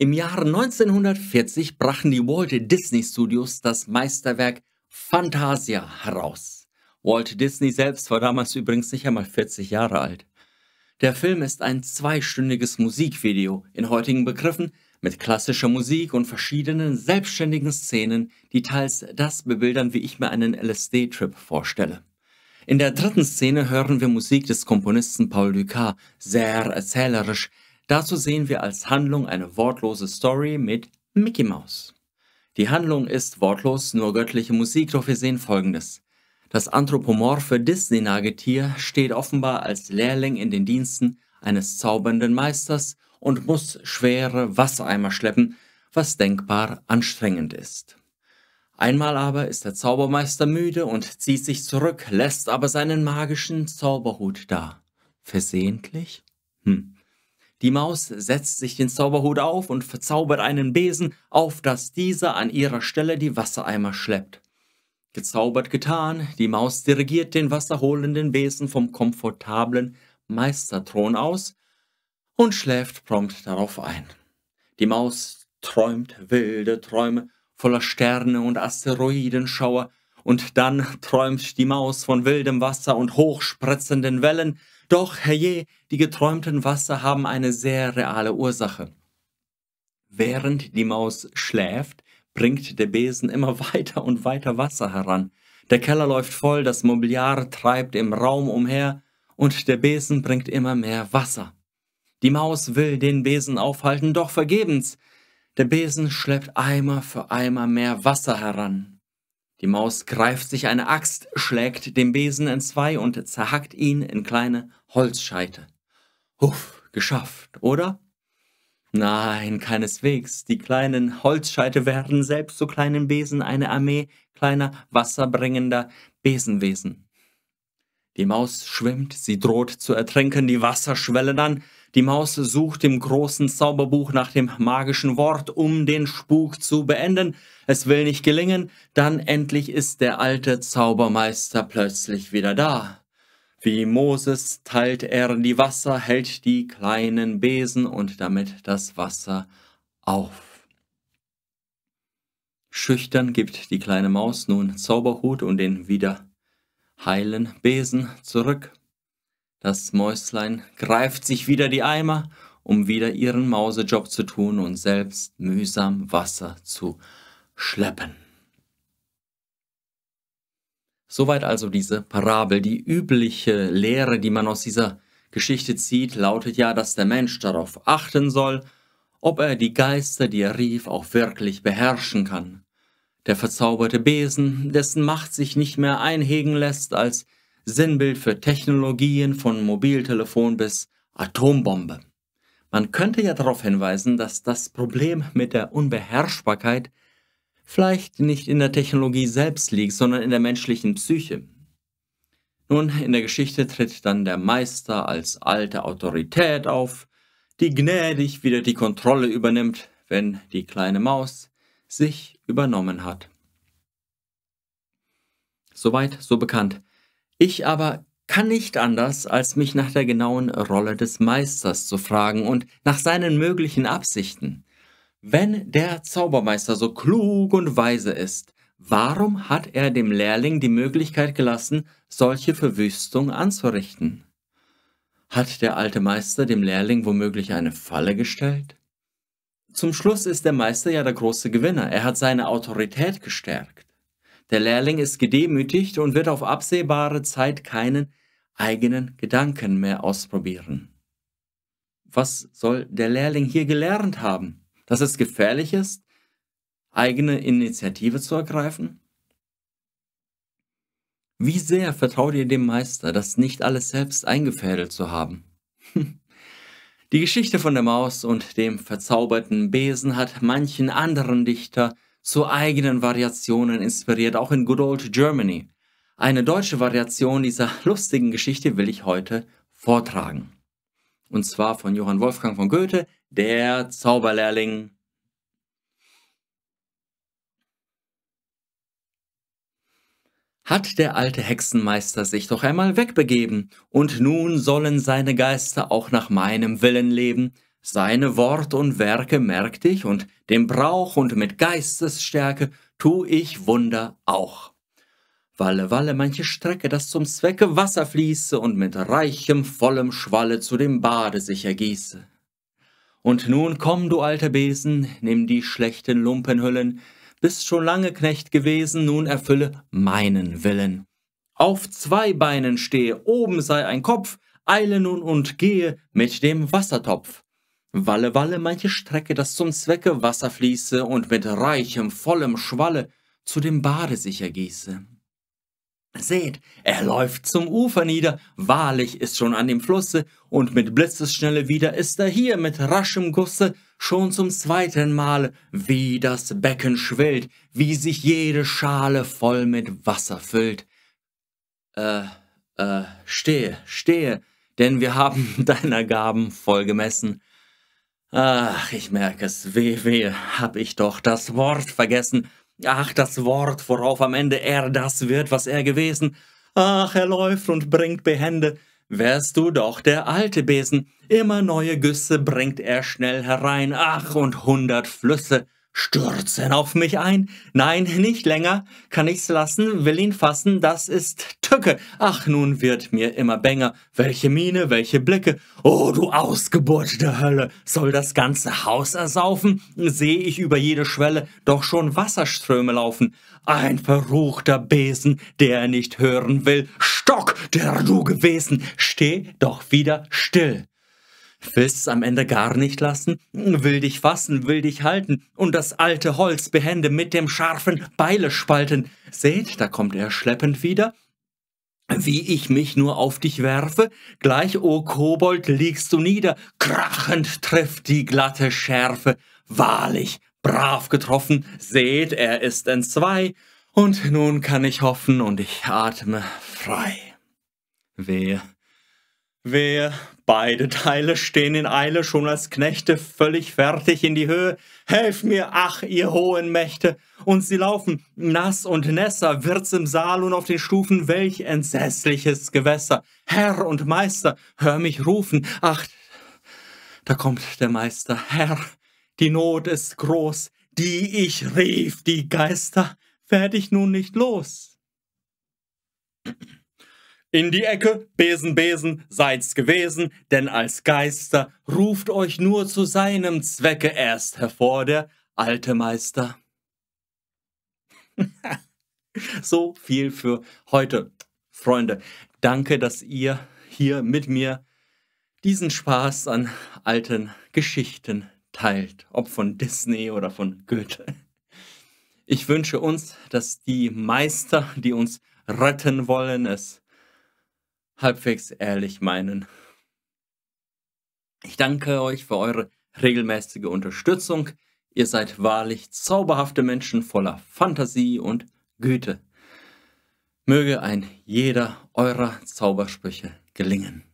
Im Jahre 1940 brachen die Walt Disney Studios das Meisterwerk Fantasia heraus. Walt Disney selbst war damals übrigens nicht einmal 40 Jahre alt. Der Film ist ein zweistündiges Musikvideo, in heutigen Begriffen mit klassischer Musik und verschiedenen selbstständigen Szenen, die teils das bebildern, wie ich mir einen LSD-Trip vorstelle. In der dritten Szene hören wir Musik des Komponisten Paul Ducat, sehr erzählerisch, Dazu sehen wir als Handlung eine wortlose Story mit Mickey Mouse. Die Handlung ist wortlos, nur göttliche Musik, doch wir sehen folgendes. Das anthropomorphe Disney-Nagetier steht offenbar als Lehrling in den Diensten eines zaubernden Meisters und muss schwere Wassereimer schleppen, was denkbar anstrengend ist. Einmal aber ist der Zaubermeister müde und zieht sich zurück, lässt aber seinen magischen Zauberhut da. Versehentlich? Hm. Die Maus setzt sich den Zauberhut auf und verzaubert einen Besen, auf dass dieser an ihrer Stelle die Wassereimer schleppt. Gezaubert getan, die Maus dirigiert den wasserholenden Besen vom komfortablen Meisterthron aus und schläft prompt darauf ein. Die Maus träumt wilde Träume voller Sterne und Asteroidenschauer, und dann träumt die Maus von wildem Wasser und hochspritzenden Wellen, doch, herrje, die geträumten Wasser haben eine sehr reale Ursache. Während die Maus schläft, bringt der Besen immer weiter und weiter Wasser heran. Der Keller läuft voll, das Mobiliar treibt im Raum umher und der Besen bringt immer mehr Wasser. Die Maus will den Besen aufhalten, doch vergebens. Der Besen schleppt Eimer für Eimer mehr Wasser heran. Die Maus greift sich eine Axt, schlägt den Besen in zwei und zerhackt ihn in kleine Holzscheite. Huff, geschafft, oder? Nein, keineswegs. Die kleinen Holzscheite werden selbst zu kleinen Besen eine Armee kleiner, wasserbringender Besenwesen. Die Maus schwimmt, sie droht zu ertrinken, die Wasser schwellen an. Die Maus sucht im großen Zauberbuch nach dem magischen Wort, um den Spuk zu beenden. Es will nicht gelingen, dann endlich ist der alte Zaubermeister plötzlich wieder da. Wie Moses teilt er die Wasser, hält die kleinen Besen und damit das Wasser auf. Schüchtern gibt die kleine Maus nun Zauberhut und den wieder heilen Besen zurück. Das Mäuslein greift sich wieder die Eimer, um wieder ihren Mausejob zu tun und selbst mühsam Wasser zu schleppen. Soweit also diese Parabel. Die übliche Lehre, die man aus dieser Geschichte zieht, lautet ja, dass der Mensch darauf achten soll, ob er die Geister, die er rief, auch wirklich beherrschen kann. Der verzauberte Besen, dessen Macht sich nicht mehr einhegen lässt als Sinnbild für Technologien von Mobiltelefon bis Atombombe. Man könnte ja darauf hinweisen, dass das Problem mit der Unbeherrschbarkeit vielleicht nicht in der Technologie selbst liegt, sondern in der menschlichen Psyche. Nun, in der Geschichte tritt dann der Meister als alte Autorität auf, die gnädig wieder die Kontrolle übernimmt, wenn die kleine Maus sich übernommen hat. Soweit, so bekannt. Ich aber kann nicht anders, als mich nach der genauen Rolle des Meisters zu fragen und nach seinen möglichen Absichten. Wenn der Zaubermeister so klug und weise ist, warum hat er dem Lehrling die Möglichkeit gelassen, solche Verwüstung anzurichten? Hat der alte Meister dem Lehrling womöglich eine Falle gestellt? Zum Schluss ist der Meister ja der große Gewinner. Er hat seine Autorität gestärkt. Der Lehrling ist gedemütigt und wird auf absehbare Zeit keinen eigenen Gedanken mehr ausprobieren. Was soll der Lehrling hier gelernt haben? Dass es gefährlich ist, eigene Initiative zu ergreifen? Wie sehr vertraut ihr dem Meister, das nicht alles selbst eingefädelt zu haben? Die Geschichte von der Maus und dem verzauberten Besen hat manchen anderen Dichter zu eigenen Variationen inspiriert, auch in Good Old Germany. Eine deutsche Variation dieser lustigen Geschichte will ich heute vortragen. Und zwar von Johann Wolfgang von Goethe, der Zauberlehrling. hat der alte Hexenmeister sich doch einmal wegbegeben, und nun sollen seine Geister auch nach meinem Willen leben, seine Wort und Werke merkt ich, und dem Brauch und mit Geistesstärke tu ich Wunder auch. Walle, walle, manche Strecke, dass zum Zwecke Wasser fließe und mit reichem, vollem Schwalle zu dem Bade sich ergieße. Und nun komm, du alter Besen, nimm die schlechten Lumpenhüllen, bist schon lange Knecht gewesen, nun erfülle meinen Willen. Auf zwei Beinen stehe, oben sei ein Kopf, eile nun und gehe mit dem Wassertopf. Walle, walle, manche Strecke, das zum Zwecke Wasser fließe und mit reichem, vollem Schwalle zu dem Bade sich ergieße. Seht, er läuft zum Ufer nieder, wahrlich ist schon an dem Flusse, und mit Blitzesschnelle wieder ist er hier mit raschem Gusse, schon zum zweiten Mal, wie das Becken schwillt, wie sich jede Schale voll mit Wasser füllt. Äh, äh, stehe, stehe, denn wir haben deiner Gaben voll gemessen. Ach, ich merke es, weh, weh, hab ich doch das Wort vergessen. Ach, das Wort, worauf am Ende er das wird, was er gewesen. Ach, er läuft und bringt behende Wärst du doch der alte Besen, immer neue Güsse bringt er schnell herein, ach und hundert Flüsse stürzen auf mich ein. Nein, nicht länger kann ich's lassen, will ihn fassen, das ist Tücke. Ach, nun wird mir immer bänger, welche Miene, welche Blicke. Oh, du Ausgeburt der Hölle, soll das ganze Haus ersaufen? Seh ich über jede Schwelle doch schon Wasserströme laufen. Ein verruchter Besen, der nicht hören will, Stock, der du gewesen, steh doch wieder still. Willst es am Ende gar nicht lassen? Will dich fassen, will dich halten und das alte Holz behende mit dem scharfen Beile spalten. Seht, da kommt er schleppend wieder. Wie ich mich nur auf dich werfe, gleich, o oh Kobold, liegst du nieder, krachend trifft die glatte Schärfe. Wahrlich, brav getroffen, seht, er ist entzwei. Und nun kann ich hoffen und ich atme frei. Wehe. Wehe, beide Teile stehen in Eile, schon als Knechte, völlig fertig in die Höhe. Helf mir, ach, ihr hohen Mächte! Und sie laufen, nass und nässer, wird's im Saal und auf den Stufen, welch entsetzliches Gewässer! Herr und Meister, hör mich rufen, ach, da kommt der Meister, Herr, die Not ist groß, die ich rief, die Geister werde ich nun nicht los. In die Ecke, Besen, Besen, seid's gewesen, denn als Geister ruft euch nur zu seinem Zwecke erst hervor der alte Meister. so viel für heute, Freunde. Danke, dass ihr hier mit mir diesen Spaß an alten Geschichten teilt, ob von Disney oder von Goethe. Ich wünsche uns, dass die Meister, die uns retten wollen, es halbwegs ehrlich meinen. Ich danke euch für eure regelmäßige Unterstützung. Ihr seid wahrlich zauberhafte Menschen voller Fantasie und Güte. Möge ein jeder eurer Zaubersprüche gelingen.